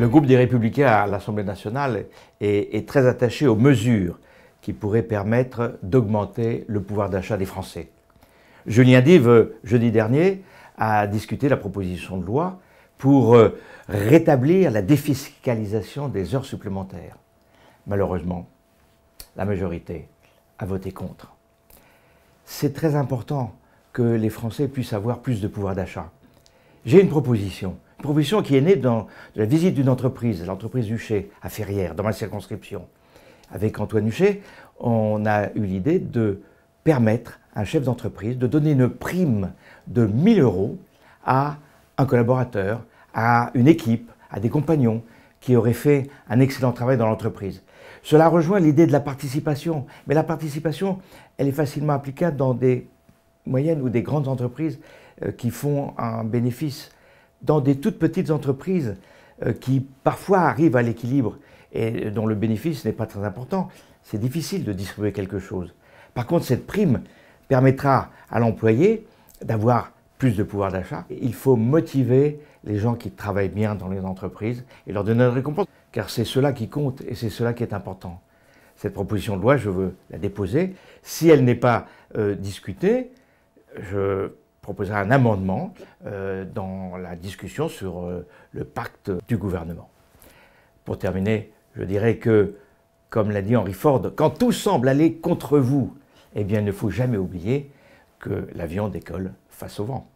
Le groupe des Républicains à l'Assemblée nationale est, très attaché aux mesures qui pourraient permettre d'augmenter le pouvoir d'achat des Français. Julien Dive, jeudi dernier, a discuté la proposition de loi pour euh, rétablir la défiscalisation des heures supplémentaires. Malheureusement, la majorité a voté contre. C'est très important que les Français puissent avoir plus de pouvoir d'achat. J'ai une proposition. Une profession qui est née dans, la visite d'une entreprise, l'entreprise Huchet à Ferrières, dans ma circonscription. Avec Antoine Huchet, on a eu l'idée de permettre à un chef d'entreprise de donner une prime de 1000 euros à un collaborateur, à une équipe, à des compagnons qui auraient fait un excellent travail dans l'entreprise. Cela rejoint l'idée de la participation, mais la participation, elle est facilement applicable dans des moyennes ou des grandes entreprises euh, qui font un bénéfice dans des toutes petites entreprises euh, qui parfois arrivent à l'équilibre et dont le bénéfice n'est pas très important, c'est difficile de distribuer quelque chose. Par contre, cette prime permettra à l'employé d'avoir plus de pouvoir d'achat. Il faut motiver les gens qui travaillent bien dans les entreprises et leur donner une récompense, car c'est cela qui compte et c'est cela qui est important. Cette proposition de loi, je veux la déposer. Si elle n'est pas euh, discutée, je proposera un amendement euh, dans la discussion sur euh, le pacte du gouvernement. Pour terminer, je dirais que, comme l'a dit Henry Ford, quand tout semble aller contre vous, eh bien, il ne faut jamais oublier que l'avion décolle face au vent.